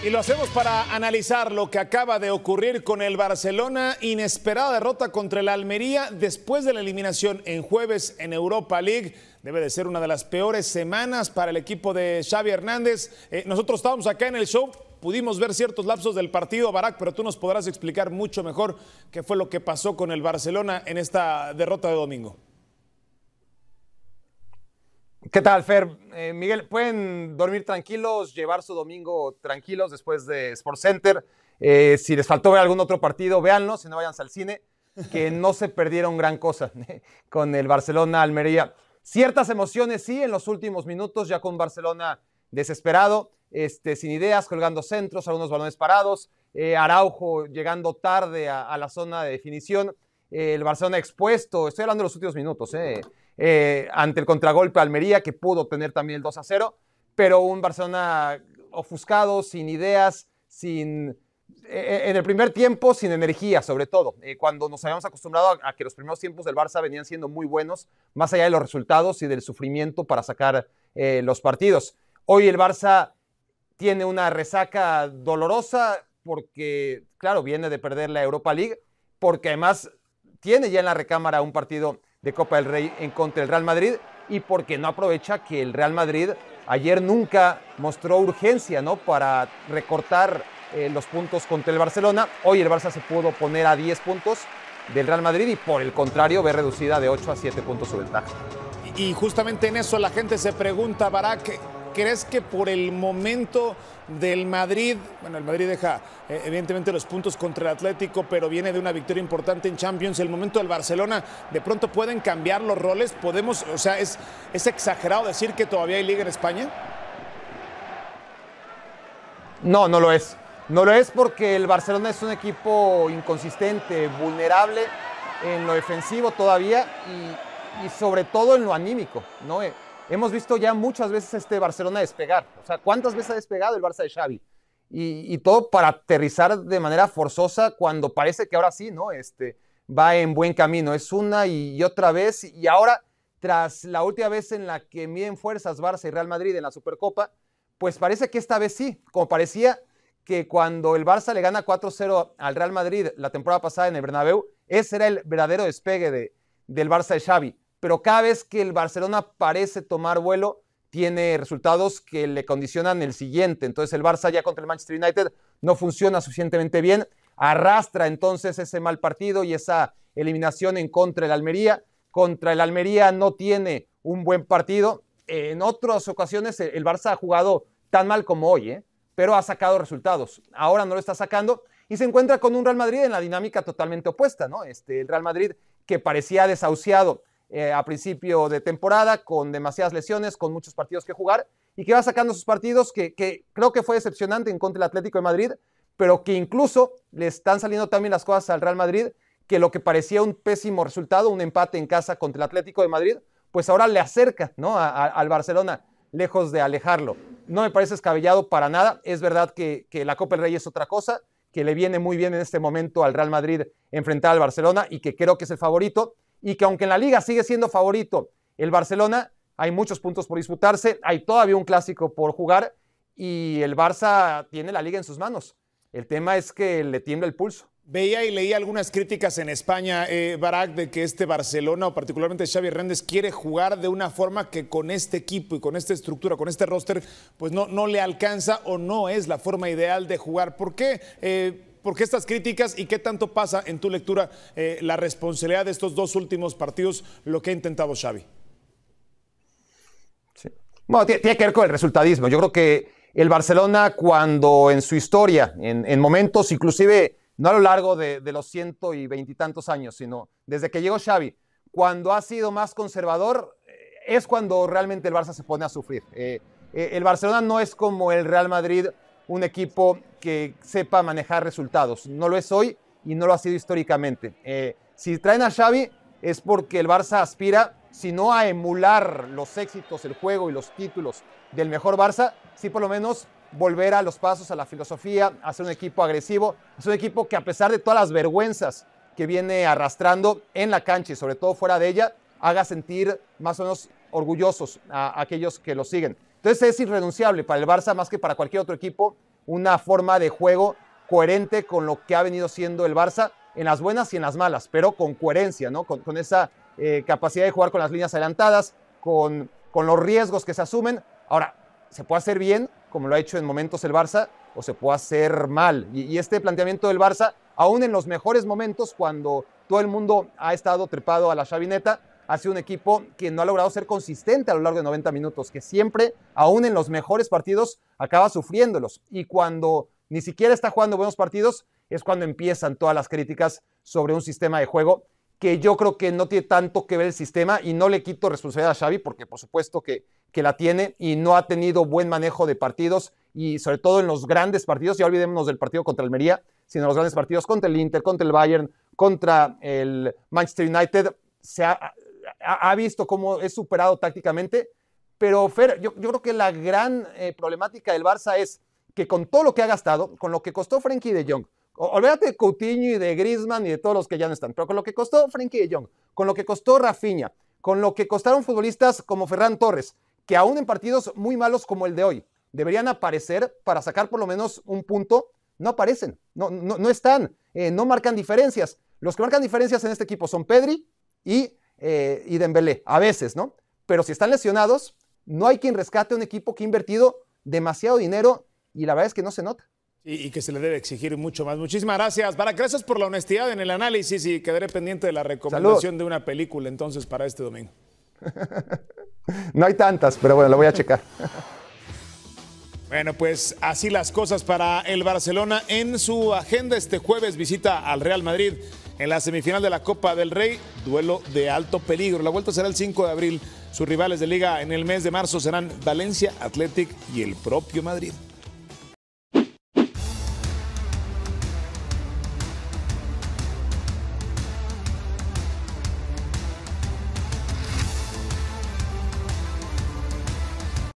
Y lo hacemos para analizar lo que acaba de ocurrir con el Barcelona, inesperada derrota contra el Almería después de la eliminación en jueves en Europa League. Debe de ser una de las peores semanas para el equipo de Xavi Hernández. Eh, nosotros estábamos acá en el show, pudimos ver ciertos lapsos del partido, Barak, pero tú nos podrás explicar mucho mejor qué fue lo que pasó con el Barcelona en esta derrota de domingo. ¿Qué tal, Fer? Eh, Miguel, ¿pueden dormir tranquilos, llevar su domingo tranquilos después de Sports Center? Eh, si les faltó ver algún otro partido, véanlo, si no váyanse al cine, que no se perdieron gran cosa eh, con el Barcelona-Almería. Ciertas emociones, sí, en los últimos minutos, ya con Barcelona desesperado, este, sin ideas, colgando centros, algunos balones parados, Araujo llegando tarde a la zona de definición el Barcelona expuesto, estoy hablando de los últimos minutos, eh, eh, ante el contragolpe Almería, que pudo tener también el 2 a 0, pero un Barcelona ofuscado, sin ideas, sin. Eh, en el primer tiempo, sin energía, sobre todo. cuando nos habíamos acostumbrado a, a, que los primeros tiempos del Barça venían siendo muy buenos, más allá de los resultados y del sufrimiento para sacar los partidos. Hoy el Barça tiene una resaca dolorosa porque, claro, viene de perder la Europa League, porque además tiene ya en la recámara un partido de Copa del Rey en contra del Real Madrid y porque no aprovecha que el Real Madrid ayer nunca mostró urgencia ¿no? para recortar eh, los puntos contra el Barcelona. Hoy el Barça se pudo poner a 10 puntos del Real Madrid y por el contrario ve reducida de 8 a 7 puntos su ventaja. Y justamente en eso la gente se pregunta, Barak, ¿Crees que por el momento del Madrid, bueno, el Madrid deja eh, evidentemente los puntos contra el Atlético, pero viene de una victoria importante en Champions, el momento del Barcelona, de pronto pueden cambiar los roles? ¿Podemos, o sea, es, exagerado decir que todavía hay liga en España? No, no lo es. No lo es porque el Barcelona es un equipo inconsistente, vulnerable en lo defensivo todavía y, y sobre todo en lo anímico. ¿no? Hemos visto ya muchas veces este Barcelona despegar. O sea, ¿cuántas veces ha despegado el Barça de Xavi? Y, todo para aterrizar de manera forzosa cuando parece que ahora sí, ¿no? Este, va en buen camino. Es una y otra vez. Y ahora, tras la última vez en la que miden fuerzas Barça y Real Madrid en la Supercopa, pues parece que esta vez sí. Como parecía que cuando el Barça le gana 4-0 al Real Madrid la temporada pasada en el Bernabéu, ese era el verdadero despegue del Barça de Xavi pero cada vez que el Barcelona parece tomar vuelo, tiene resultados que le condicionan el siguiente. Entonces el Barça ya contra el Manchester United no funciona suficientemente bien, arrastra entonces ese mal partido y esa eliminación en contra del Almería. Contra el Almería no tiene un buen partido. En otras ocasiones el Barça ha jugado tan mal como hoy, ¿eh? pero ha sacado resultados. Ahora no lo está sacando y se encuentra con un Real Madrid en la dinámica totalmente opuesta, ¿no? Este, el Real Madrid que parecía desahuciado eh, a principio de temporada, con demasiadas lesiones, con muchos partidos que jugar, y que va sacando sus partidos, que, creo que fue decepcionante en contra del Atlético de Madrid, pero que incluso le están saliendo también las cosas al Real Madrid, que lo que parecía un pésimo resultado, un empate en casa contra el Atlético de Madrid, pues ahora le acerca al Barcelona, lejos de alejarlo. No me parece escabellado para nada. Es verdad que la Copa del Rey es otra cosa, que le viene muy bien en este momento al Real Madrid enfrentar al Barcelona y que creo que es el favorito y que aunque en la liga sigue siendo favorito el Barcelona, hay muchos puntos por disputarse, hay todavía un clásico por jugar y el Barça tiene la liga en sus manos. El tema es que le tiembla el pulso. Veía y leía algunas críticas en España, eh, Barak, de que este Barcelona, o particularmente Xavi Hernández, quiere jugar de una forma que con este equipo y con esta estructura, con este roster, pues no, no le alcanza o no es la forma ideal de jugar. ¿Por qué? Eh, porque estas críticas y qué tanto pasa en tu lectura eh, la responsabilidad de estos dos últimos partidos, lo que ha intentado Xavi. Bueno, tiene, que ver con el resultadismo. Yo creo que el Barcelona cuando en su historia, en, momentos inclusive no a lo largo de, los ciento y veintitantos años, sino desde que llegó Xavi, cuando ha sido más conservador, eh, es cuando realmente el Barça se pone a sufrir. Eh, el Barcelona no es como el Real Madrid, un equipo que sepa manejar resultados. No lo es hoy y no lo ha sido históricamente. Eh, si traen a Xavi es porque el Barça aspira, si no a emular los éxitos, el juego y los títulos del mejor Barça, sí por lo menos volver a los pasos, a la filosofía, a ser un equipo agresivo, es un equipo que a pesar de todas las vergüenzas que viene arrastrando en la cancha y sobre todo fuera de ella, haga sentir más o menos orgullosos a aquellos que lo siguen. Entonces es irrenunciable para el Barça más que para cualquier otro equipo una forma de juego coherente con lo que ha venido siendo el Barça, en las buenas y en las malas, pero con coherencia, ¿no? Con, esa eh, capacidad de jugar con las líneas adelantadas, con, con los riesgos que se asumen. Ahora, se puede hacer bien, como lo ha hecho en momentos el Barça, o se puede hacer mal. Y, y, este planteamiento del Barça, aún en los mejores momentos, cuando todo el mundo ha estado trepado a la chavineta, ha sido un equipo que no ha logrado ser consistente a lo largo de 90 minutos, que siempre, aún en los mejores partidos, acaba sufriéndolos. Y cuando ni siquiera está jugando buenos partidos, es cuando empiezan todas las críticas sobre un sistema de juego que yo creo que no tiene tanto que ver el sistema y no le quito responsabilidad a Xavi porque por supuesto que, que la tiene y no ha tenido buen manejo de partidos y sobre todo en los grandes partidos, ya olvidémonos del partido contra Almería, sino los grandes partidos contra el Inter, contra el Bayern, contra el Manchester United, se ha, ha, visto cómo es superado tácticamente. Pero Fer, yo, creo que la gran eh, problemática del Barça es que con todo lo que ha gastado, con lo que costó Frenkie de Jong, olvídate de Coutinho y de Griezmann y de todos los que ya no están, pero con lo que costó Frenkie de Jong, con lo que costó Rafinha, con lo que costaron futbolistas como Ferran Torres, que aún en partidos muy malos como el de hoy, deberían aparecer para sacar por lo menos un punto, no aparecen, no, no, están, eh, no marcan diferencias. Los que marcan diferencias en este equipo son Pedri y eh, y Dembélé, a veces, ¿no? Pero si están lesionados, no hay quien rescate un equipo que ha invertido demasiado dinero y la verdad es que no se nota. Y, que se le debe exigir mucho más. Muchísimas gracias, Para Gracias por la honestidad en el análisis y quedaré pendiente de la recomendación de una película entonces para este domingo. no hay tantas, pero bueno, lo voy a checar. Bueno, pues así las cosas para el Barcelona en su agenda este jueves visita al Real Madrid en la semifinal de la Copa del Rey, duelo de alto peligro. La vuelta será el 5 de abril. Sus rivales de liga en el mes de marzo serán Valencia, Athletic y el propio Madrid.